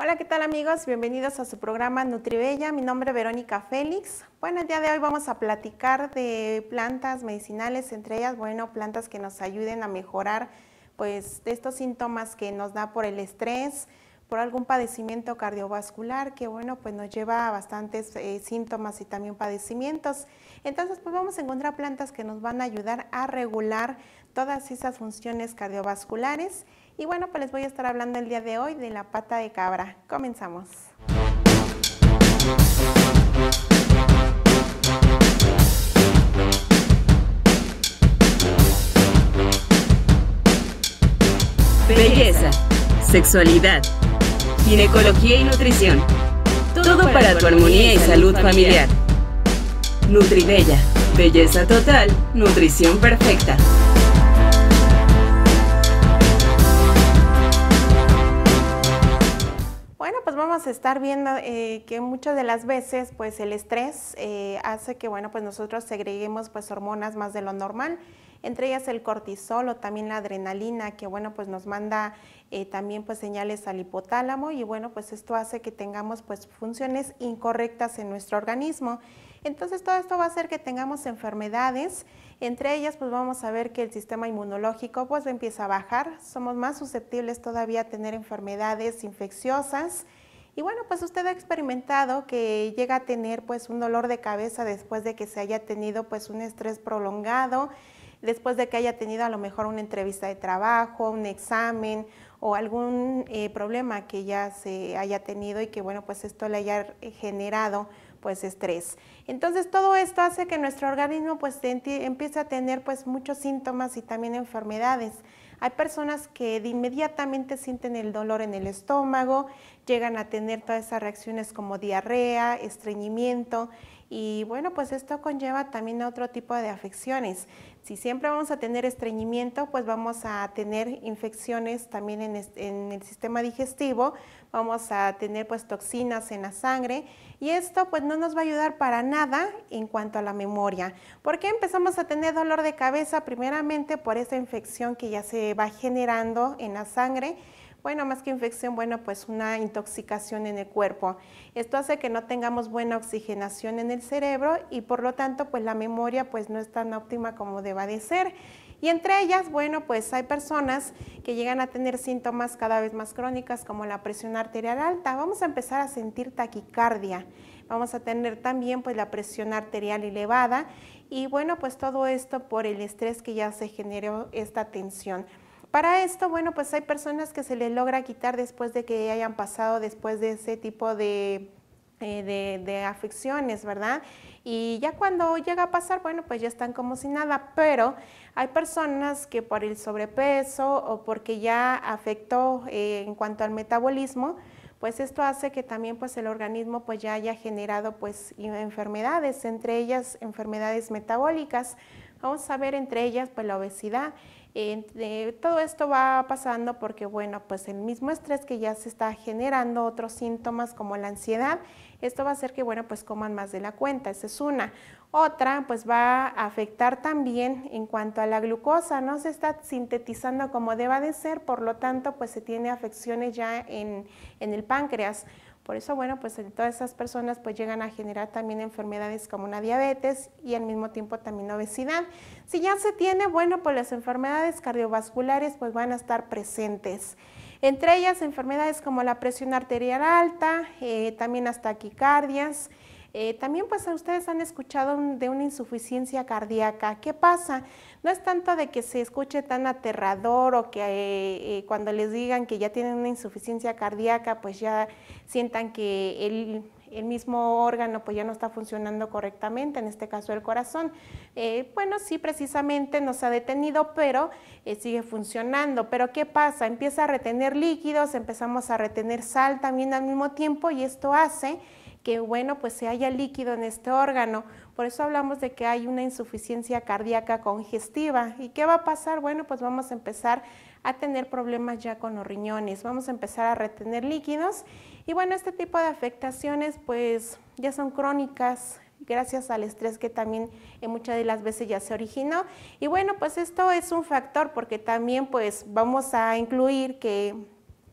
Hola, ¿qué tal amigos? Bienvenidos a su programa Nutribella. Mi nombre es Verónica Félix. Bueno, el día de hoy vamos a platicar de plantas medicinales, entre ellas, bueno, plantas que nos ayuden a mejorar pues estos síntomas que nos da por el estrés, por algún padecimiento cardiovascular que bueno, pues nos lleva a bastantes eh, síntomas y también padecimientos. Entonces, pues vamos a encontrar plantas que nos van a ayudar a regular todas esas funciones cardiovasculares. Y bueno, pues les voy a estar hablando el día de hoy de la pata de cabra. Comenzamos. Belleza, sexualidad, ginecología y nutrición. Todo para tu armonía y salud familiar. Nutribella, belleza total, nutrición perfecta. pues vamos a estar viendo eh, que muchas de las veces pues el estrés eh, hace que bueno pues nosotros segreguemos pues hormonas más de lo normal entre ellas el cortisol o también la adrenalina, que bueno, pues nos manda eh, también pues señales al hipotálamo y bueno, pues esto hace que tengamos pues funciones incorrectas en nuestro organismo. Entonces todo esto va a hacer que tengamos enfermedades, entre ellas pues vamos a ver que el sistema inmunológico pues empieza a bajar, somos más susceptibles todavía a tener enfermedades infecciosas, y bueno, pues usted ha experimentado que llega a tener pues un dolor de cabeza después de que se haya tenido pues un estrés prolongado, después de que haya tenido a lo mejor una entrevista de trabajo, un examen o algún eh, problema que ya se haya tenido y que bueno, pues esto le haya generado pues estrés. Entonces todo esto hace que nuestro organismo pues empiece a tener pues muchos síntomas y también enfermedades. Hay personas que de inmediatamente sienten el dolor en el estómago, llegan a tener todas esas reacciones como diarrea, estreñimiento, y bueno, pues esto conlleva también a otro tipo de afecciones. Si siempre vamos a tener estreñimiento, pues vamos a tener infecciones también en, el sistema digestivo, vamos a tener pues toxinas en la sangre y esto pues no nos va a ayudar para nada en cuanto a la memoria. ¿Por qué empezamos a tener dolor de cabeza? Primeramente por esta infección que ya se va generando en la sangre bueno, más que infección, bueno, pues una intoxicación en el cuerpo. Esto hace que no tengamos buena oxigenación en el cerebro y por lo tanto, pues la memoria pues no es tan óptima como deba de ser. Y entre ellas, bueno, pues hay personas que llegan a tener síntomas cada vez más crónicas como la presión arterial alta. Vamos a empezar a sentir taquicardia. Vamos a tener también pues la presión arterial elevada y bueno, pues todo esto por el estrés que ya se generó esta tensión. Para esto, bueno, pues hay personas que se les logra quitar después de que hayan pasado después de ese tipo de, eh, de, afecciones, ¿verdad? Y ya cuando llega a pasar, bueno, pues ya están como si nada, pero hay personas que por el sobrepeso o porque ya afectó eh, en cuanto al metabolismo, pues esto hace que también pues el organismo pues ya haya generado pues enfermedades, entre ellas enfermedades metabólicas, Vamos a ver entre ellas pues, la obesidad. todo esto va pasando porque, bueno, pues el mismo estrés que ya se está generando otros síntomas como la ansiedad, esto va a hacer que, bueno, pues coman más de la cuenta, esa es una. Otra, pues va a afectar también en cuanto a la glucosa, no se está sintetizando como deba de ser, por lo tanto, pues se tiene afecciones ya en el páncreas. Por eso, bueno, pues todas esas personas pues llegan a generar también enfermedades como una diabetes y al mismo tiempo también obesidad. Si ya se tiene, bueno, pues las enfermedades cardiovasculares pues van a estar presentes. Entre ellas enfermedades como la presión arterial alta, eh, también hasta taquicardias, eh, también pues ustedes han escuchado de una insuficiencia cardíaca. ¿Qué pasa? No es tanto de que se escuche tan aterrador o que eh, eh, cuando les digan que ya tienen una insuficiencia cardíaca pues ya sientan que el, mismo órgano pues ya no está funcionando correctamente, en este caso el corazón. bueno, sí, precisamente no se ha detenido, pero sigue funcionando. Pero ¿qué pasa? Empieza a retener líquidos, empezamos a retener sal también al mismo tiempo y esto hace que, bueno, pues se haya líquido en este órgano. Por eso hablamos de que hay una insuficiencia cardíaca congestiva. ¿Y qué va a pasar? Bueno, pues vamos a empezar a tener problemas ya con los riñones, vamos a empezar a retener líquidos. Y bueno, este tipo de afectaciones pues ya son crónicas, gracias al estrés que también en muchas de las veces ya se originó. Y bueno, pues esto es un factor porque también pues vamos a incluir que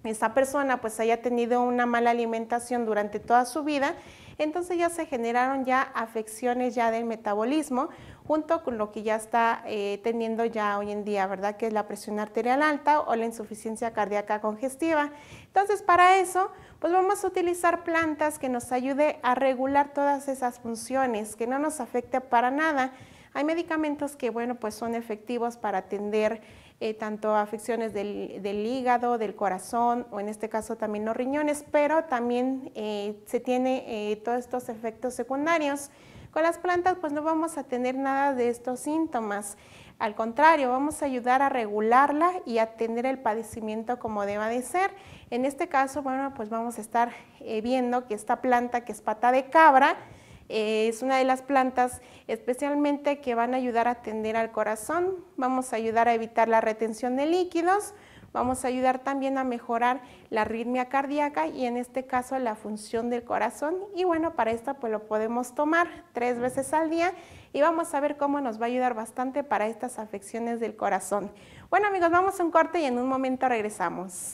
esa persona pues haya tenido una mala alimentación durante toda su vida, entonces ya se generaron ya afecciones ya del metabolismo junto con lo que ya está eh, teniendo ya hoy en día, ¿verdad? Que es la presión arterial alta o la insuficiencia cardíaca congestiva. Entonces para eso pues vamos a utilizar plantas que nos ayude a regular todas esas funciones, que no nos afecte para nada. Hay medicamentos que bueno pues son efectivos para atender eh, tanto afecciones del, del, hígado, del corazón o en este caso también los riñones, pero también eh, se tiene eh, todos estos efectos secundarios. Con las plantas pues no vamos a tener nada de estos síntomas, al contrario, vamos a ayudar a regularla y a tener el padecimiento como deba de ser. En este caso, bueno, pues vamos a estar viendo que esta planta que es pata de cabra, eh, es una de las plantas especialmente que van a ayudar a atender al corazón, vamos a ayudar a evitar la retención de líquidos, vamos a ayudar también a mejorar la arritmia cardíaca y en este caso la función del corazón. Y bueno, para esto pues lo podemos tomar tres veces al día y vamos a ver cómo nos va a ayudar bastante para estas afecciones del corazón. Bueno amigos, vamos a un corte y en un momento regresamos.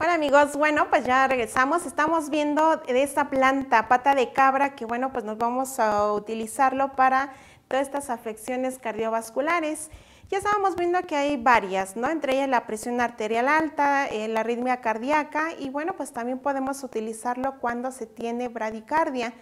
Hola amigos, bueno pues ya regresamos, estamos viendo de esta planta pata de cabra que bueno pues nos vamos a utilizarlo para todas estas afecciones cardiovasculares. Ya estábamos viendo que hay varias, ¿no? Entre ellas la presión arterial alta, eh, la arritmia cardíaca y bueno pues también podemos utilizarlo cuando se tiene bradicardia.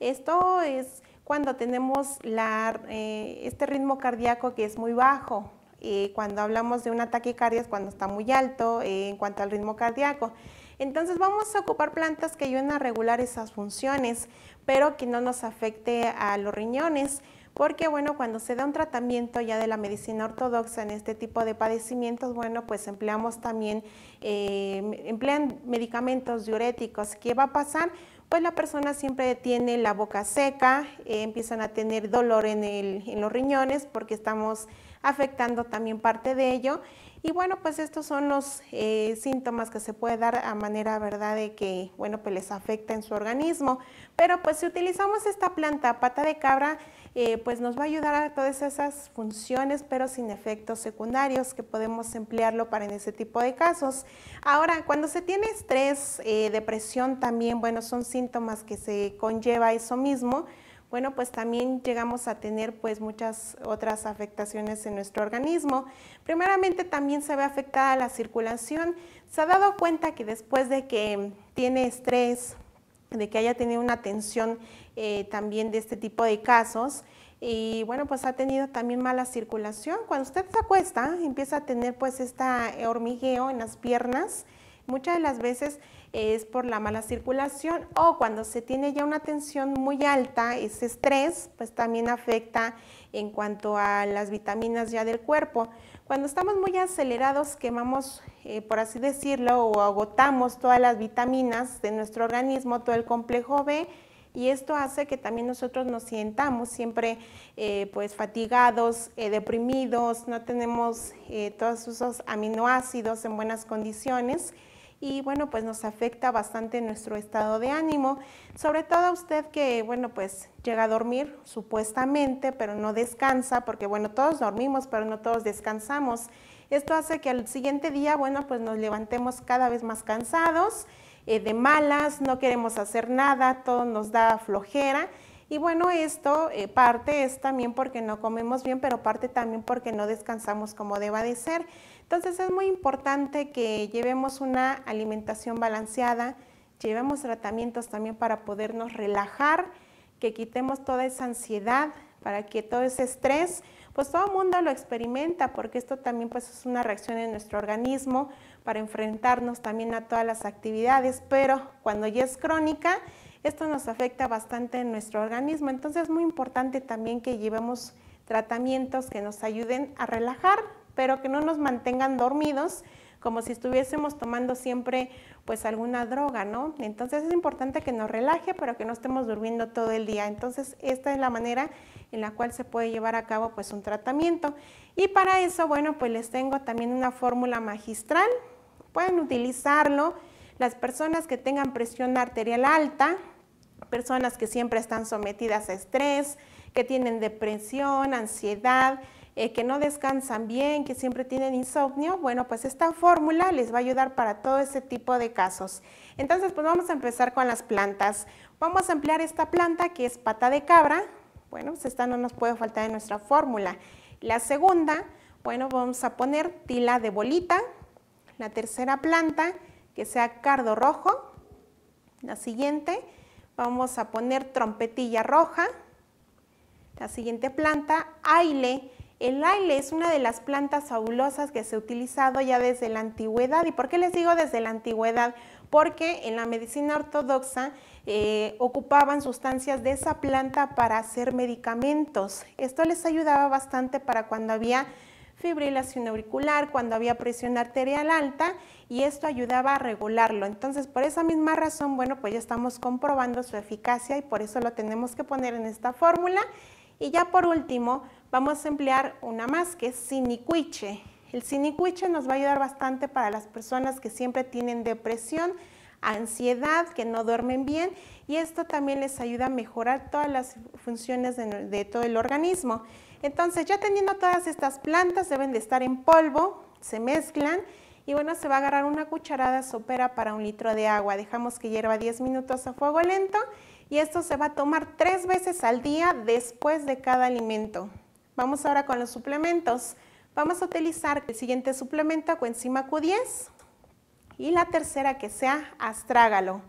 Esto es cuando tenemos eh, este ritmo cardíaco que es muy bajo, eh, cuando hablamos de una taquicardia es cuando está muy alto eh, en cuanto al ritmo cardíaco. Entonces vamos a ocupar plantas que ayuden a regular esas funciones, pero que no nos afecte a los riñones, porque bueno, cuando se da un tratamiento ya de la medicina ortodoxa en este tipo de padecimientos, bueno, pues empleamos también, eh, emplean medicamentos diuréticos. ¿Qué va a pasar? Pues la persona siempre tiene la boca seca, empiezan a tener dolor en, el, en los riñones porque estamos afectando también parte de ello. Y bueno, pues estos son los eh, síntomas que se puede dar a manera, ¿verdad?, de que, bueno, pues les afecta en su organismo. Pero pues si utilizamos esta planta, pata de cabra, eh, pues nos va a ayudar a todas esas funciones, pero sin efectos secundarios, que podemos emplearlo para en ese tipo de casos. Ahora, cuando se tiene estrés, eh, depresión también, bueno, son síntomas que se conlleva eso mismo bueno, pues también llegamos a tener pues muchas otras afectaciones en nuestro organismo. Primeramente también se ve afectada la circulación. Se ha dado cuenta que después de que tiene estrés, de que haya tenido una tensión eh, también de este tipo de casos, y bueno, pues ha tenido también mala circulación. Cuando usted se acuesta, empieza a tener pues este hormigueo en las piernas. Muchas de las veces es por la mala circulación o cuando se tiene ya una tensión muy alta, ese estrés, pues también afecta en cuanto a las vitaminas ya del cuerpo. Cuando estamos muy acelerados, quemamos, eh, por así decirlo, o agotamos todas las vitaminas de nuestro organismo, todo el complejo B, y esto hace que también nosotros nos sientamos siempre eh, pues fatigados, eh, deprimidos, no tenemos todos esos aminoácidos en buenas condiciones, y bueno, pues nos afecta bastante nuestro estado de ánimo, sobre todo a usted que, bueno, pues llega a dormir supuestamente, pero no descansa, porque bueno, todos dormimos, pero no todos descansamos. Esto hace que al siguiente día, bueno, pues nos levantemos cada vez más cansados, eh, de malas, no queremos hacer nada, todo nos da flojera. Y bueno, esto eh, parte es también porque no comemos bien, pero parte también porque no descansamos como deba de ser. Entonces es muy importante que llevemos una alimentación balanceada, llevemos tratamientos también para podernos relajar, que quitemos toda esa ansiedad, para que todo ese estrés, pues todo el mundo lo experimenta, porque esto también pues es una reacción en nuestro organismo para enfrentarnos también a todas las actividades, pero cuando ya es crónica, esto nos afecta bastante en nuestro organismo, entonces es muy importante también que llevemos tratamientos que nos ayuden a relajar pero que no nos mantengan dormidos como si estuviésemos tomando siempre pues alguna droga, ¿no? Entonces es importante que nos relaje, pero que no estemos durmiendo todo el día. Entonces esta es la manera en la cual se puede llevar a cabo pues un tratamiento. Y para eso, bueno, pues les tengo también una fórmula magistral. Pueden utilizarlo las personas que tengan presión arterial alta, personas que siempre están sometidas a estrés, que tienen depresión, ansiedad, eh, que no descansan bien, que siempre tienen insomnio, bueno, pues esta fórmula les va a ayudar para todo ese tipo de casos. Entonces, pues vamos a empezar con las plantas. Vamos a emplear esta planta que es pata de cabra. Bueno, pues esta no nos puede faltar en nuestra fórmula. La segunda, bueno, vamos a poner tila de bolita. La tercera planta, que sea cardo rojo. La siguiente, vamos a poner trompetilla roja. La siguiente planta, aile. El aile es una de las plantas fabulosas que se ha utilizado ya desde la antigüedad. ¿Y por qué les digo desde la antigüedad? Porque en la medicina ortodoxa eh, ocupaban sustancias de esa planta para hacer medicamentos. Esto les ayudaba bastante para cuando había fibrilación auricular, cuando había presión arterial alta y esto ayudaba a regularlo. Entonces, por esa misma razón, bueno, pues ya estamos comprobando su eficacia y por eso lo tenemos que poner en esta fórmula. Y ya por último, vamos a emplear una más que es sinicuiche. El sinicuiche nos va a ayudar bastante para las personas que siempre tienen depresión, ansiedad, que no duermen bien y esto también les ayuda a mejorar todas las funciones de, todo el organismo. Entonces ya teniendo todas estas plantas deben de estar en polvo, se mezclan y bueno, se va a agarrar una cucharada sopera para un litro de agua. Dejamos que hierva 10 minutos a fuego lento y esto se va a tomar tres veces al día después de cada alimento. Vamos ahora con los suplementos. Vamos a utilizar el siguiente suplemento, coenzima Q10, y la tercera que sea astrágalo.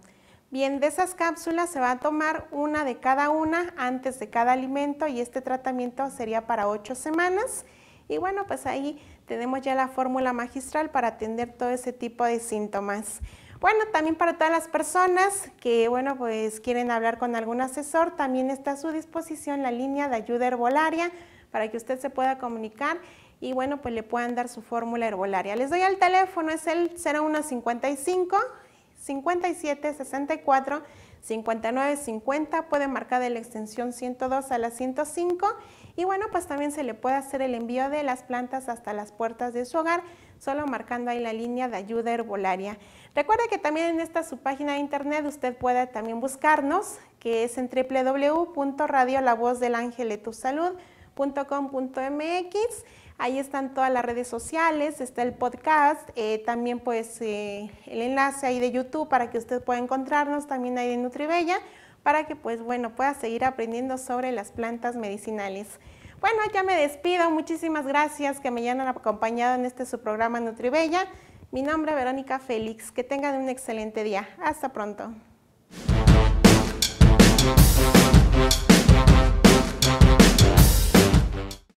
Bien, de esas cápsulas se va a tomar una de cada una antes de cada alimento y este tratamiento sería para ocho semanas. Y bueno, pues ahí tenemos ya la fórmula magistral para atender todo ese tipo de síntomas. Bueno, también para todas las personas que, bueno, pues quieren hablar con algún asesor, también está a su disposición la línea de ayuda herbolaria para que usted se pueda comunicar y bueno, pues le puedan dar su fórmula herbolaria. Les doy el teléfono, es el 0155 57 64 59 50. Pueden marcar de la extensión 102 a la 105 y bueno, pues también se le puede hacer el envío de las plantas hasta las puertas de su hogar, solo marcando ahí la línea de ayuda herbolaria. Recuerde que también en esta su página de internet usted puede también buscarnos, que es en salud. .com.mx. Ahí están todas las redes sociales, está el podcast, eh, también pues eh, el enlace ahí de YouTube para que usted pueda encontrarnos, también ahí de Nutribella, para que pues bueno, pueda seguir aprendiendo sobre las plantas medicinales. Bueno, ya me despido, muchísimas gracias que me hayan acompañado en este su programa Nutribella. Mi nombre es Verónica Félix, que tengan un excelente día. Hasta pronto.